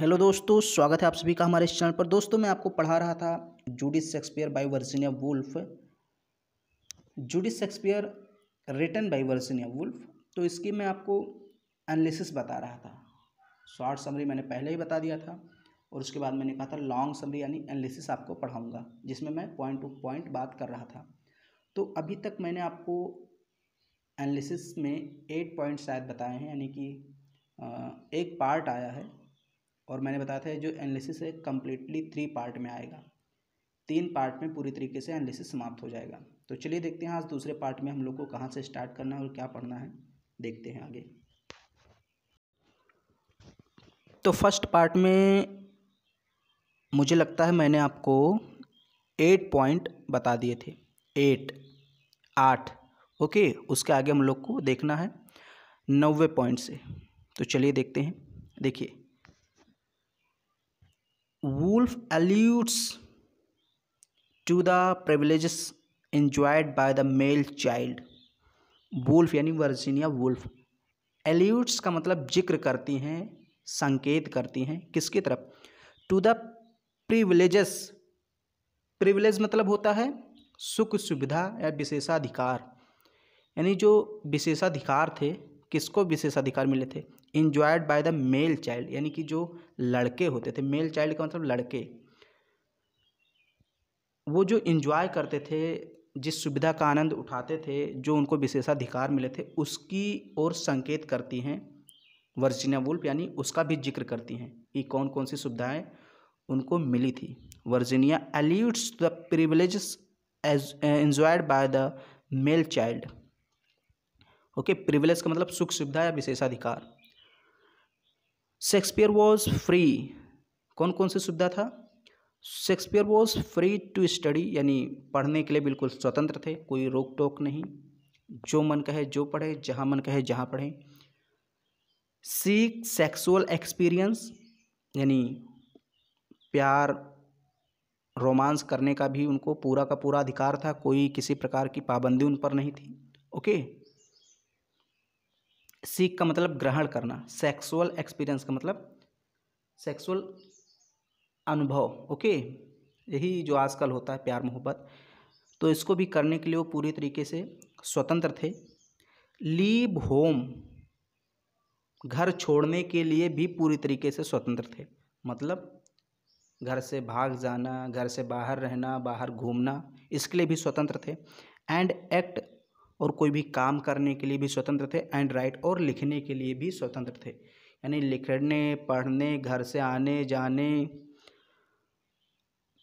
Hello दोस्तों स्वागत है आप सभी का हमारे इस चैनल पर दोस्तों मैं आपको पढ़ा रहा था Judith Shakespeare by Virginia Woolf Judith Shakespeare return by Virginia Woolf तो इसकी मैं आपको एनालिसिस बता रहा था शॉर्ट समरी मैंने पहले ही बता दिया था और उसके बाद मैंने कहा था लॉन्ग समरी यानी एनालिसिस आपको पढ़ाऊँगा जिसमें मैं पॉइंट टू पॉइंट बात कर रहा था तो अभी तक मैंने आपको एनालिसिस में एट पॉइंट शायद बताए हैं यानी कि एक पार्ट आया है और मैंने बताया था जो एनालिसिस है कम्प्लीटली थ्री पार्ट में आएगा तीन पार्ट में पूरी तरीके से एनालिसिस समाप्त हो जाएगा तो चलिए देखते हैं आज दूसरे पार्ट में हम लोग को कहाँ से स्टार्ट करना है और क्या पढ़ना है देखते हैं आगे तो फर्स्ट पार्ट में मुझे लगता है मैंने आपको एट पॉइंट बता दिए थे एट आठ ओके उसके आगे हम लोग को देखना है नब्बे पॉइंट से तो चलिए देखते हैं देखिए Wolf alludes to the privileges enjoyed by the male child. Woolf यानी वर्जीनिया वुल्फ एल्यूट्स का मतलब जिक्र करती हैं संकेत करती हैं किसकी तरफ टू द प्रिविलेजेस प्रिविलेज मतलब होता है सुख सुविधा या विशेषाधिकार यानी जो विशेषाधिकार थे किसको विशेष अधिकार मिले थे enjoyed by the male child यानी कि जो लड़के होते थे मेल चाइल्ड का मतलब लड़के वो जो इंजॉय करते थे जिस सुविधा का आनंद उठाते थे जो उनको विशेषाधिकार मिले थे उसकी ओर संकेत करती हैं वर्जिनिया वुल्फ यानी उसका भी जिक्र करती हैं कि कौन कौन सी सुविधाएं उनको मिली थी Virginia alludes the privilege as enjoyed by the male child okay privilege का मतलब सुख सुविधा या विशेषाधिकार शेक्सपियर वॉज फ्री कौन कौन सी सुविधा था Shakespeare was free to study यानी पढ़ने के लिए बिल्कुल स्वतंत्र थे कोई रोक टोक नहीं जो मन कहे जो पढ़े जहाँ मन कहे जहाँ पढ़े सीख सेक्सुअल एक्सपीरियंस यानी प्यार रोमांस करने का भी उनको पूरा का पूरा अधिकार था कोई किसी प्रकार की पाबंदी उन पर नहीं थी ओके सीख का मतलब ग्रहण करना सेक्सुअल एक्सपीरियंस का मतलब सेक्सुअल अनुभव ओके यही जो आजकल होता है प्यार मोहब्बत तो इसको भी करने के लिए वो पूरी तरीके से स्वतंत्र थे लीव होम घर छोड़ने के लिए भी पूरी तरीके से स्वतंत्र थे मतलब घर से भाग जाना घर से बाहर रहना बाहर घूमना इसके लिए भी स्वतंत्र थे एंड एक्ट और कोई भी काम करने के लिए भी स्वतंत्र थे एंड राइट और लिखने के लिए भी स्वतंत्र थे यानी लिखने पढ़ने घर से आने जाने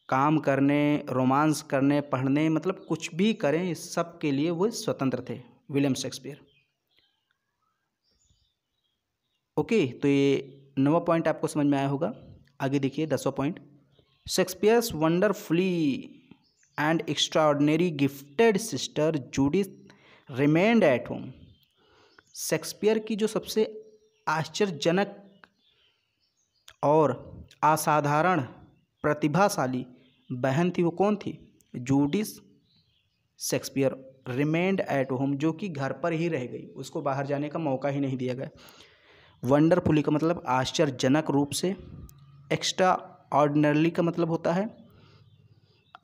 काम करने रोमांस करने पढ़ने मतलब कुछ भी करें सब के लिए वो स्वतंत्र थे विलियम शेक्सपियर ओके तो ये नवा पॉइंट आपको समझ में आया होगा आगे देखिए दसवा point Shakespeare's wonderfully and extraordinary gifted sister Judith remained at home Shakespeare की जो सबसे आश्चर्यजनक और असाधारण प्रतिभाशाली बहन थी वो कौन थी Judith Shakespeare remained at home जो कि घर पर ही रह गई उसको बाहर जाने का मौका ही नहीं दिया गया वंडरफुली का मतलब आश्चर्यजनक रूप से एक्स्ट्रा ऑर्डनरली का मतलब होता है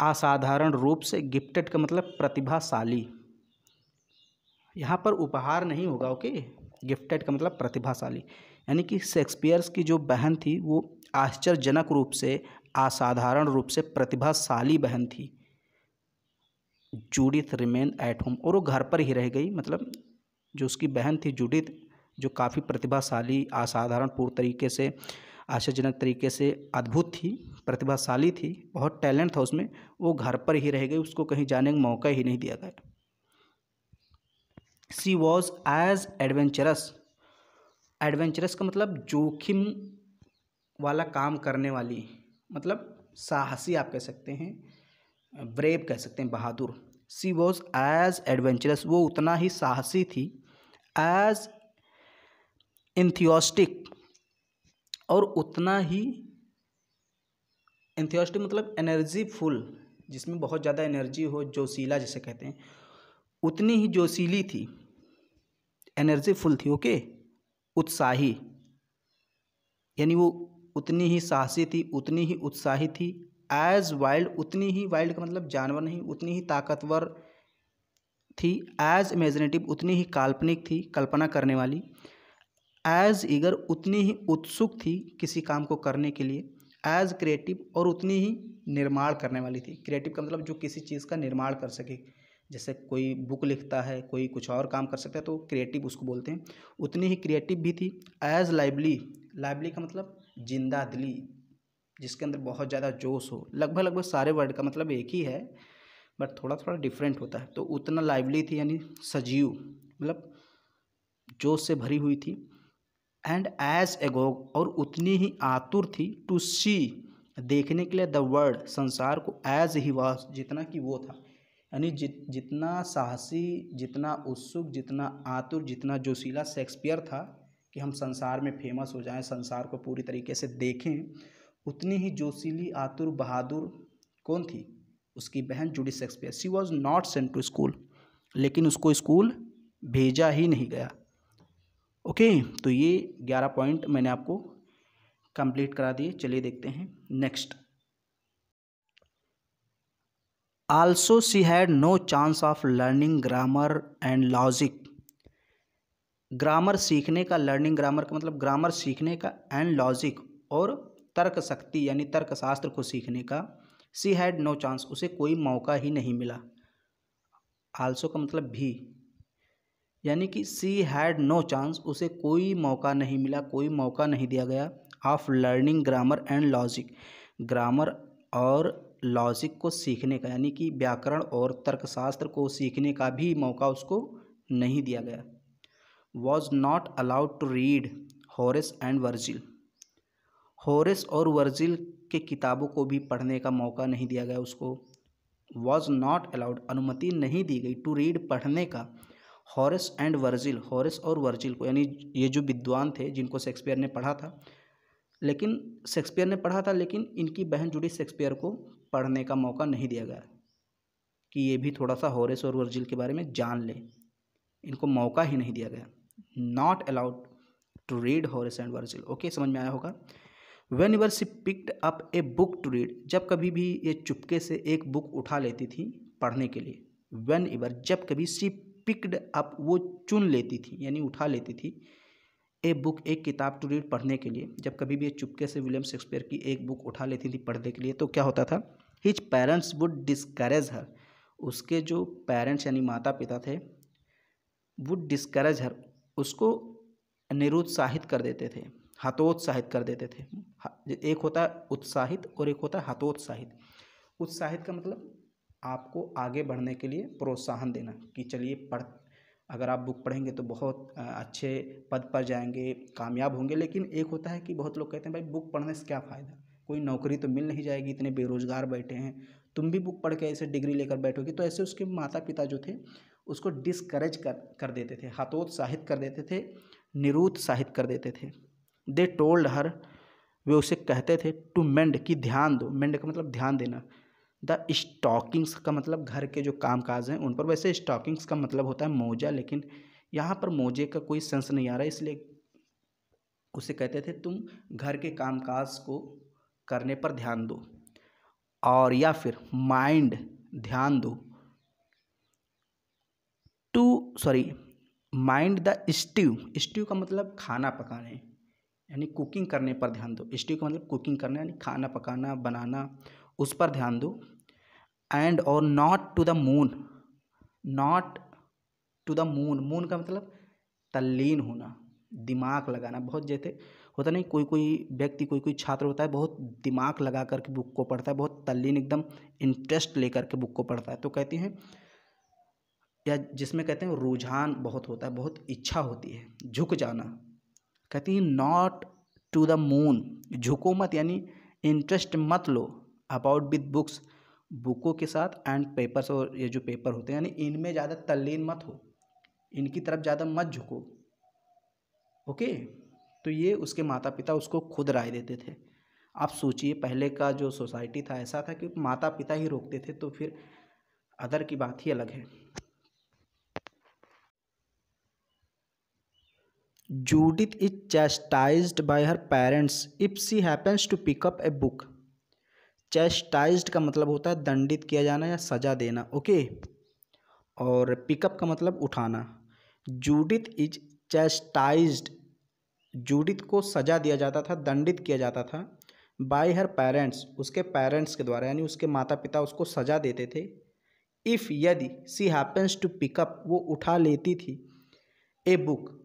असाधारण रूप से गिफ्टेड का मतलब प्रतिभाशाली यहाँ पर उपहार नहीं होगा ओके गिफ्टेड का मतलब प्रतिभाशाली यानी कि शेक्सपियर्स की जो बहन थी वो आश्चर्यजनक रूप से असाधारण रूप से प्रतिभाशाली बहन थी जूडिथ रिमेन एट होम और वो घर पर ही रह गई मतलब जो उसकी बहन थी जूडिथ जो काफ़ी प्रतिभाशाली असाधारण पूर्ण तरीके से आश्चर्यजनक तरीके से अद्भुत थी प्रतिभाशाली थी बहुत टैलेंट था उसमें वो घर पर ही रह गई उसको कहीं जाने का मौका ही नहीं दिया गया she was as adventurous adventurous का मतलब जोखिम वाला काम करने वाली मतलब साहसी आप कह सकते हैं ब्रेव कह सकते हैं बहादुर सी वॉज एज एडवेंचरस वो उतना ही साहसी थी एज इंथियोस्टिक और उतना ही इंथियोस्टिक मतलब एनर्जी फुल जिसमें बहुत ज़्यादा एनर्जी हो जोशीला जिसे कहते हैं उतनी ही जोशीली थी एनर्जीफुल थी ओके उत्साही यानी वो उतनी ही साहसी थी उतनी ही उत्साही थी एज वाइल्ड उतनी ही वाइल्ड का मतलब जानवर नहीं उतनी ही ताकतवर थी एज इमेजिनेटिव उतनी ही काल्पनिक थी कल्पना करने वाली एज ईगर उतनी ही उत्सुक थी किसी काम को करने के लिए एज क्रिएटिव और उतनी ही निर्माण करने वाली थी क्रिएटिव का मतलब जो किसी चीज़ का निर्माण कर सके जैसे कोई बुक लिखता है कोई कुछ और काम कर सकता है तो क्रिएटिव उसको बोलते हैं उतनी ही क्रिएटिव भी थी एज लाइवली लाइवली का मतलब जिंदा दिली जिसके अंदर बहुत ज़्यादा जोश हो लगभग लगभग सारे वर्ड का मतलब एक ही है बट थोड़ा थोड़ा डिफरेंट होता है तो उतना लाइवली थी यानी सजीव मतलब जोश से भरी हुई थी एंड एज एगोग और उतनी ही आतुर थी टू सी देखने के लिए द वर्ल्ड संसार को एज ही वास जितना कि वो था यानी जित जितना साहसी जितना उत्सुक जितना आतुर जितना जोशीला शेक्सपियर था कि हम संसार में फेमस हो जाएं संसार को पूरी तरीके से देखें उतनी ही जोशीली आतुर बहादुर कौन थी उसकी बहन Judy Shakespeare she was not sent to school लेकिन उसको स्कूल भेजा ही नहीं गया ओके तो ये ग्यारह पॉइंट मैंने आपको कंप्लीट करा दिए चलिए देखते हैं next also she had no chance of learning grammar and logic grammar सीखने का लर्निंग ग्रामर का मतलब ग्रामर सीखने का एंड लॉजिक और तर्क शक्ति यानी तर्कशास्त्र को सीखने का सी हैड नो चांस उसे कोई मौका ही नहीं मिला आल्सो का मतलब भी यानी कि सी हैड नो चांस उसे कोई मौका नहीं मिला कोई मौका नहीं दिया गया of learning grammar and logic grammar और लॉजिक को सीखने का यानी कि व्याकरण और तर्कशास्त्र को सीखने का भी मौका उसको नहीं दिया गया was not allowed to read Horace and Virgil Horace और वर्जिल के किताबों को भी पढ़ने का मौका नहीं दिया गया उसको वॉज नॉट अलाउड अनुमति नहीं दी गई टू रीड पढ़ने का हॉरेस एंड वर्जिल हॉरेस और वर्जिल को यानी ये जो विद्वान थे जिनको शेक्सपियर ने पढ़ा था लेकिन शेक्सपियर ने पढ़ा था लेकिन इनकी बहन जुड़ी शेक्सपियर को पढ़ने का मौका नहीं दिया गया कि ये भी थोड़ा सा होरेस और वर्जिल के बारे में जान लें इनको मौका ही नहीं दिया गया not allowed to read Horace and Virgil okay समझ में आया होगा whenever she picked up a book to read जब कभी भी ये चुपके से एक बुक उठा लेती थी पढ़ने के लिए वेन एवर जब कभी सी पिक्ड अप वो चुन लेती थी यानी उठा लेती थी ए बुक एक किताब टू रीड पढ़ने के लिए जब कभी भी ये चुपके से विलियम शेक्सपियर की एक बुक उठा लेती थी पढ़ने के लिए तो क्या होता था his parents would discourage her उसके जो पेरेंट्स यानी माता पिता थे वुड डिस्करेज हर उसको निरुत्साहित कर देते थे हतोत्साहित कर देते थे एक होता है उत्साहित और एक होता है हतोत्साहित उत्साहित का मतलब आपको आगे बढ़ने के लिए प्रोत्साहन देना कि चलिए पढ़ अगर आप बुक पढ़ेंगे तो बहुत अच्छे पद पर जाएंगे कामयाब होंगे लेकिन एक होता है कि बहुत लोग कहते हैं भाई बुक पढ़ने से क्या फ़ायदा कोई नौकरी तो मिल नहीं जाएगी इतने बेरोज़गार बैठे हैं तुम भी बुक पढ़ के ऐसे डिग्री लेकर बैठोगे तो ऐसे उसके माता पिता जो थे उसको डिस्करेज कर कर देते थे हतोत्साहित कर देते थे निरुत्साहित कर देते थे दे टोल्ड हर वे उसे कहते थे टू मेंड कि ध्यान दो मेंड का मतलब ध्यान देना द स्टॉकिंग्स का मतलब घर के जो काम काज हैं उन पर वैसे स्टॉकिंग्स का मतलब होता है मोजा लेकिन यहाँ पर मोजे का कोई सेंस नहीं आ रहा इसलिए उसे कहते थे तुम घर के काम काज को करने पर ध्यान दो और या फिर माइंड ध्यान दो to sorry mind the stew stew का मतलब खाना पकाने यानी कुकिंग करने पर ध्यान दो स्टीव का मतलब कुकिंग करना यानी खाना पकाना बनाना उस पर ध्यान दो एंड और not to the moon not to the moon moon का मतलब तल्लीन होना दिमाग लगाना बहुत जैसे होता नहीं कोई कोई व्यक्ति कोई कोई छात्र होता है बहुत दिमाग लगा करके बुक को पढ़ता है बहुत तल्लीन एकदम इंटरेस्ट लेकर के बुक को पढ़ता है तो कहते हैं या जिसमें कहते हैं रुझान बहुत होता है बहुत इच्छा होती है झुक जाना कहती हैं नॉट टू द मून झुको मत यानी इंटरेस्ट मत लो अबाउट विद बुक्स बुकों के साथ एंड पेपर्स और ये जो पेपर होते हैं यानी इनमें ज़्यादा तल्लीन मत हो इनकी तरफ ज़्यादा मत झुको ओके तो ये उसके माता पिता उसको खुद राय देते थे आप सोचिए पहले का जो सोसाइटी था ऐसा था कि माता पिता ही रोकते थे तो फिर अदर की बात ही अलग है Judith is chastise by her parents if she happens to pick up a book chastise का मतलब होता है दंडित किया जाना या सजा देना ओके और पिकअप का मतलब उठाना जूडिथ इज चेस्टाइज्ड जूडित को सजा दिया जाता था दंडित किया जाता था बाय हर पेरेंट्स उसके पेरेंट्स के द्वारा यानी उसके माता पिता उसको सजा देते थे इफ़ यदि सी हैपन्स टू पिकअप वो उठा लेती थी ए बुक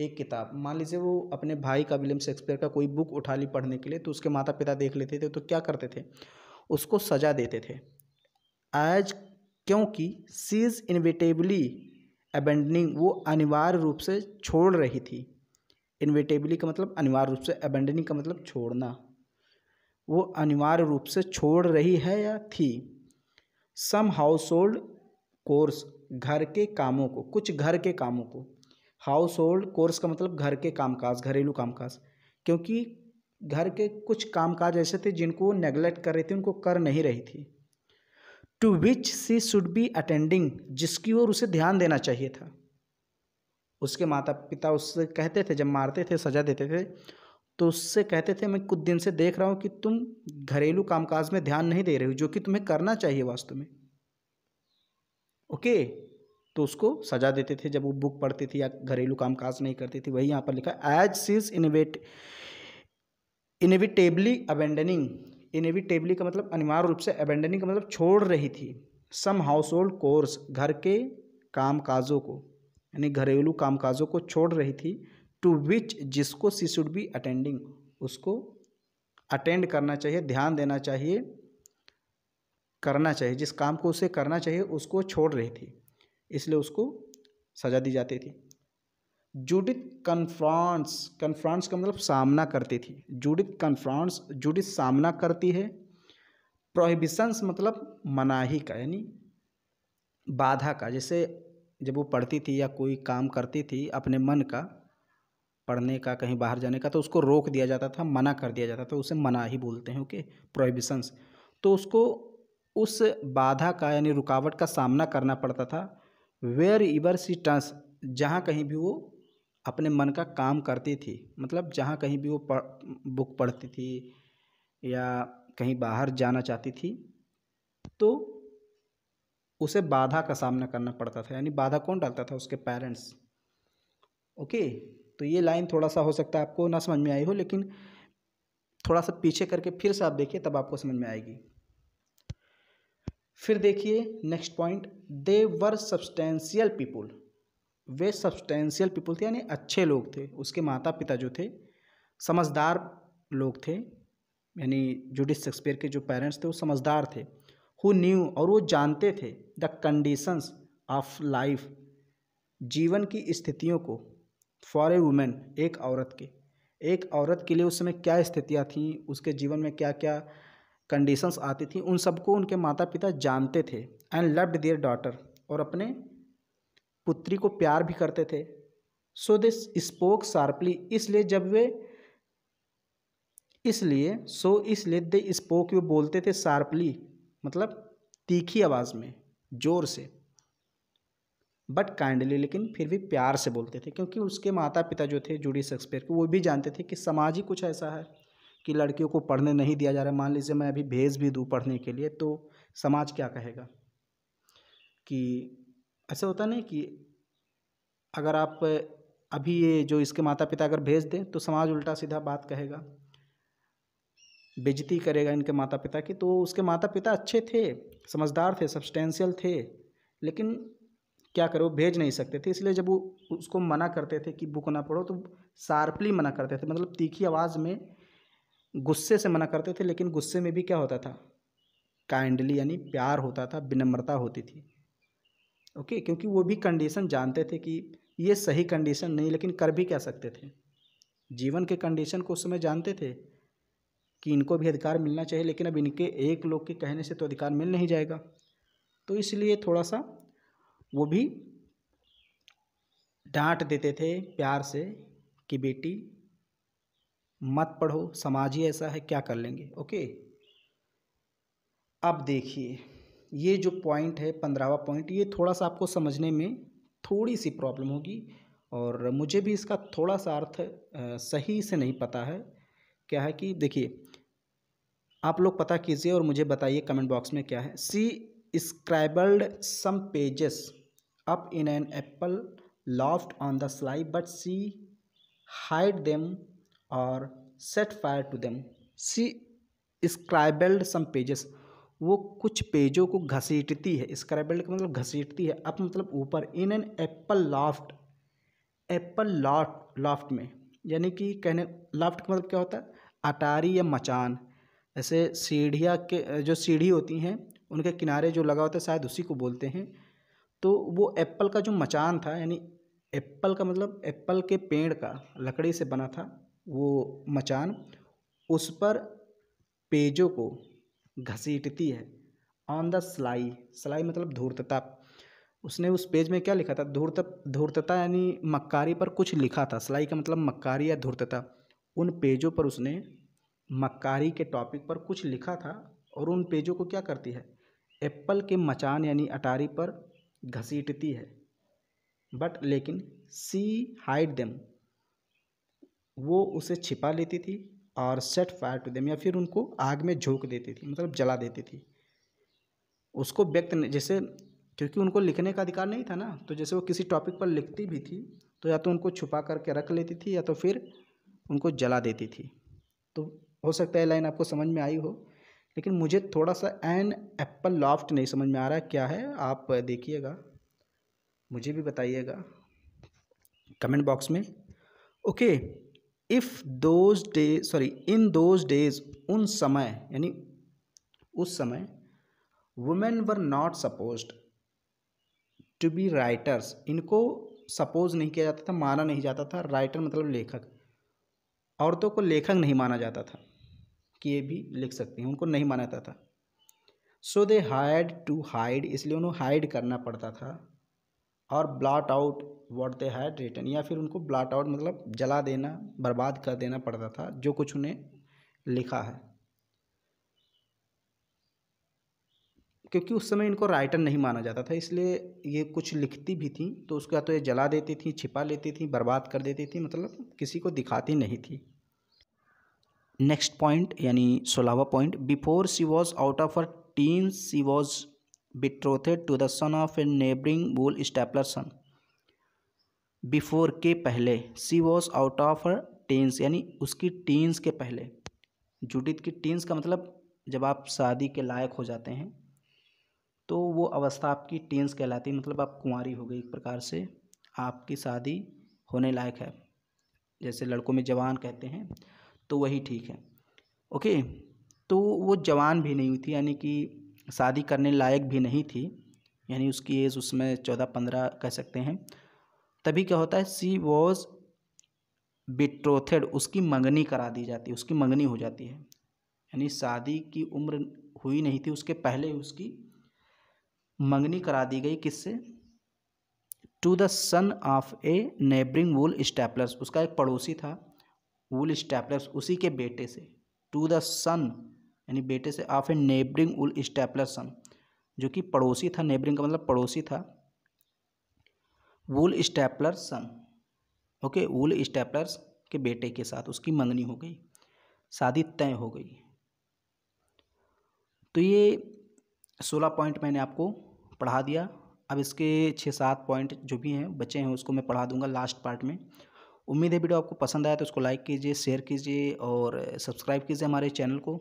एक किताब मान लीजिए वो अपने भाई का विलियम शेक्सपियर का कोई बुक उठा ली पढ़ने के लिए तो उसके माता पिता देख लेते थे तो क्या करते थे उसको सजा देते थे आज क्योंकि सी इज इनविटेबली एबेंडनिंग वो अनिवार्य रूप से छोड़ रही थी इनवेटेबली का मतलब अनिवार्य रूप से अबेंडनिंग का मतलब छोड़ना वो अनिवार्य रूप से छोड़ रही है या थी सम हाउस होल्ड कोर्स घर के कामों को कुछ घर के कामों को हाउस होल्ड कोर्स का मतलब घर के कामकाज घरेलू कामकाज क्योंकि घर के कुछ कामकाज ऐसे थे जिनको वो नेगलेक्ट कर रही थी उनको कर नहीं रही थी to which she should be attending जिसकी ओर उसे ध्यान देना चाहिए था उसके माता पिता उससे कहते थे जब मारते थे सजा देते थे तो उससे कहते थे मैं कुछ दिन से देख रहा हूँ कि तुम घरेलू कामकाज में ध्यान नहीं दे रहे हो जो कि तुम्हें करना चाहिए वास्तव में ओके तो उसको सजा देते थे जब वो बुक पढ़ती थी या घरेलू कामकाज नहीं करती थी वही यहाँ पर लिखा एज सीज इनिवेट इनवेट इनविटेबली अबेंडनिंग इनविटेबली का मतलब अनिवार्य रूप से अबेंडनिंग का मतलब छोड़ रही थी सम हाउस होल्ड कोर्स घर के काम काजों को यानी घरेलू कामकाजों को छोड़ रही थी टू विच जिसको सी शुड बी अटेंडिंग उसको अटेंड करना चाहिए ध्यान देना चाहिए करना चाहिए जिस काम को उसे करना चाहिए उसको छोड़ रही थी इसलिए उसको सजा दी जाती थी जूडिथ कन्फ्रांस कन्फ्रांस का मतलब सामना करती थी जूडिथ कन्फ्रांस जूडिथ सामना करती है प्रोहिबिशंस मतलब मनाही का यानी बाधा का जैसे जब वो पढ़ती थी या कोई काम करती थी अपने मन का पढ़ने का कहीं बाहर जाने का तो उसको रोक दिया जाता था मना कर दिया जाता था उसे मना ही बोलते हैं ओके प्रोहिबिशंस तो उसको उस बाधा का यानी रुकावट का सामना करना पड़ता था वेयर इवर सी टंस जहाँ कहीं भी वो अपने मन का काम करती थी मतलब जहाँ कहीं भी वो पढ़ बुक पढ़ती थी या कहीं बाहर जाना चाहती थी तो उसे बाधा का सामना करना पड़ता था यानी बाधा कौन डालता था उसके पेरेंट्स ओके तो ये लाइन थोड़ा सा हो सकता है आपको ना समझ में आई हो लेकिन थोड़ा सा पीछे करके फिर से आप देखिए तब आपको समझ में आएगी फिर देखिए next point they were substantial people वे सब्सटेंशियल पीपुल थे यानी अच्छे लोग थे उसके माता पिता जो थे समझदार लोग थे यानी जूडिस शेक्सपियर के जो पेरेंट्स थे वो समझदार थे हु न्यू और वो जानते थे द कंडीशंस ऑफ लाइफ जीवन की स्थितियों को फॉर ए वुमेन एक औरत के एक औरत के लिए उस समय क्या स्थितियाँ थीं उसके जीवन में क्या क्या कंडीशंस आती थी उन सबको उनके माता पिता जानते थे एंड लव्ड देयर डॉटर और अपने पुत्री को प्यार भी करते थे सो दिस स्पोक शार्पली इसलिए जब वे इसलिए सो so इसलिए दे स्पोक वे बोलते थे शार्पली मतलब तीखी आवाज़ में ज़ोर से बट काइंडली लेकिन फिर भी प्यार से बोलते थे क्योंकि उसके माता पिता जो थे जूडी शेक्सपियर के वो भी जानते थे कि समाज ही कुछ ऐसा है कि लड़कियों को पढ़ने नहीं दिया जा रहा है मान लीजिए मैं अभी भेज भी दूँ पढ़ने के लिए तो समाज क्या कहेगा कि ऐसा होता नहीं कि अगर आप अभी ये जो इसके माता पिता अगर भेज दें तो समाज उल्टा सीधा बात कहेगा बेजती करेगा इनके माता पिता की तो उसके माता पिता अच्छे थे समझदार थे सब्सटेंशियल थे लेकिन क्या करो भेज नहीं सकते थे इसलिए जब वो उसको मना करते थे कि बुक ना पढ़ो तो शार्पली मना करते थे मतलब तीखी आवाज़ में गुस्से से मना करते थे लेकिन गुस्से में भी क्या होता था काइंडली यानी प्यार होता था विनम्रता होती थी ओके क्योंकि वो भी कंडीशन जानते थे कि ये सही कंडीशन नहीं लेकिन कर भी क्या सकते थे जीवन के कंडीशन को उस समय जानते थे कि इनको भी अधिकार मिलना चाहिए लेकिन अब इनके एक लोग के कहने से तो अधिकार मिल नहीं जाएगा तो इसलिए थोड़ा सा वो भी डांट देते थे प्यार से कि बेटी मत पढ़ो समाज ही ऐसा है क्या कर लेंगे ओके अब देखिए ये जो पॉइंट है पंद्रहवा पॉइंट ये थोड़ा सा आपको समझने में थोड़ी सी प्रॉब्लम होगी और मुझे भी इसका थोड़ा सा अर्थ सही से नहीं पता है क्या है कि देखिए आप लोग पता कीजिए और मुझे बताइए कमेंट बॉक्स में क्या है she scribbled some pages up in an apple loft on the sly but she hide them और set fire to them she scribbled some pages वो कुछ पेजों को घसीटती है स्क्राइबल्ड का मतलब घसीटती है अप मतलब ऊपर in an apple loft apple loft loft में यानी कि कहने लॉफ्ट का मतलब क्या होता है अटारी या मचान ऐसे सीढ़िया के जो सीढ़ी होती हैं उनके किनारे जो लगा होता है शायद उसी को बोलते हैं तो वो एप्पल का जो मचान था यानी एप्पल का मतलब एप्पल के पेड़ का लकड़ी से बना था वो मचान उस पर पेजों को घसीटती है ऑन द सलाई सलाई मतलब धूर्तता उसने उस पेज में क्या लिखा था धूर्त धूर्तता यानी मक्कारी पर कुछ लिखा था सलाई का मतलब मक्कारी या धूर्तता उन पेजों पर उसने मक्कारी के टॉपिक पर कुछ लिखा था और उन पेजों को क्या करती है एप्पल के मचान यानी अटारी पर घसीटती है बट लेकिन सी हाइड देम वो उसे छिपा लेती थी और सेट फायर टू देम या फिर उनको आग में झोंक देती थी मतलब जला देती थी उसको व्यक्त जैसे क्योंकि उनको लिखने का अधिकार नहीं था ना तो जैसे वो किसी टॉपिक पर लिखती भी थी तो या तो उनको छुपा करके रख लेती थी या तो फिर उनको जला देती थी तो हो सकता है लाइन आपको समझ में आई हो लेकिन मुझे थोड़ा सा एन एप्पल लॉफ्ट नहीं समझ में आ रहा है क्या है आप देखिएगा मुझे भी बताइएगा कमेंट बॉक्स में okay if those day sorry in those days उन समय यानी उस समय women were not suppose to be writers इनको सपोज नहीं किया जाता था माना नहीं जाता था राइटर मतलब लेखक औरतों को लेखक नहीं माना जाता था किए भी लिख सकते हैं उनको नहीं माना जाता था so they hide to hide इसलिए उन्हें हाइड करना पड़ता था और blot out what they had return या फिर उनको ब्लाट आउट मतलब जला देना बर्बाद कर देना पड़ता था जो कुछ उन्हें लिखा है क्योंकि उस समय इनको राइटर नहीं माना जाता था इसलिए ये कुछ लिखती भी थी तो उसका तो ये जला देती थी छिपा लेती थी बर्बाद कर देती थी मतलब किसी को दिखाती नहीं थी नेक्स्ट पॉइंट यानी सोलहवा point before she was out of her teen she was betrothed to the son of a neighbouring wool stapler son before के पहले she was out of her teens यानी उसकी टीन्स के पहले जुडित की टीन्स का मतलब जब आप शादी के लायक हो जाते हैं तो वो अवस्था आपकी टीन्स कहलाती है मतलब आप कुंवारी हो गई एक प्रकार से आपकी शादी होने लायक है जैसे लड़कों में जवान कहते हैं तो वही ठीक है ओके तो वो जवान भी नहीं हुई थी यानी कि शादी करने लायक भी नहीं थी यानी उसकी एज उसमें चौदह पंद्रह कह सकते हैं तभी क्या होता है सी वॉज बिट्रोथेड उसकी मंगनी करा दी जाती है उसकी मंगनी हो जाती है यानी शादी की उम्र हुई नहीं थी उसके पहले उसकी मंगनी करा दी गई किससे to the son of a neighbouring wool staplers उसका एक पड़ोसी था वुल स्टैपलर्स उसी के बेटे से टू द सन यानी बेटे से of a neighbouring wool stapler son जो कि पड़ोसी था नेबरिंग का मतलब पड़ोसी था wool stapler son okay wool staplers के बेटे के साथ उसकी मंगनी हो गई शादी तय हो गई तो ये सोलह पॉइंट मैंने आपको पढ़ा दिया अब इसके छः सात पॉइंट जो भी हैं बचे हैं उसको मैं पढ़ा दूंगा लास्ट पार्ट में उम्मीद है वीडियो आपको पसंद आया तो उसको लाइक कीजिए शेयर कीजिए और सब्सक्राइब कीजिए हमारे चैनल को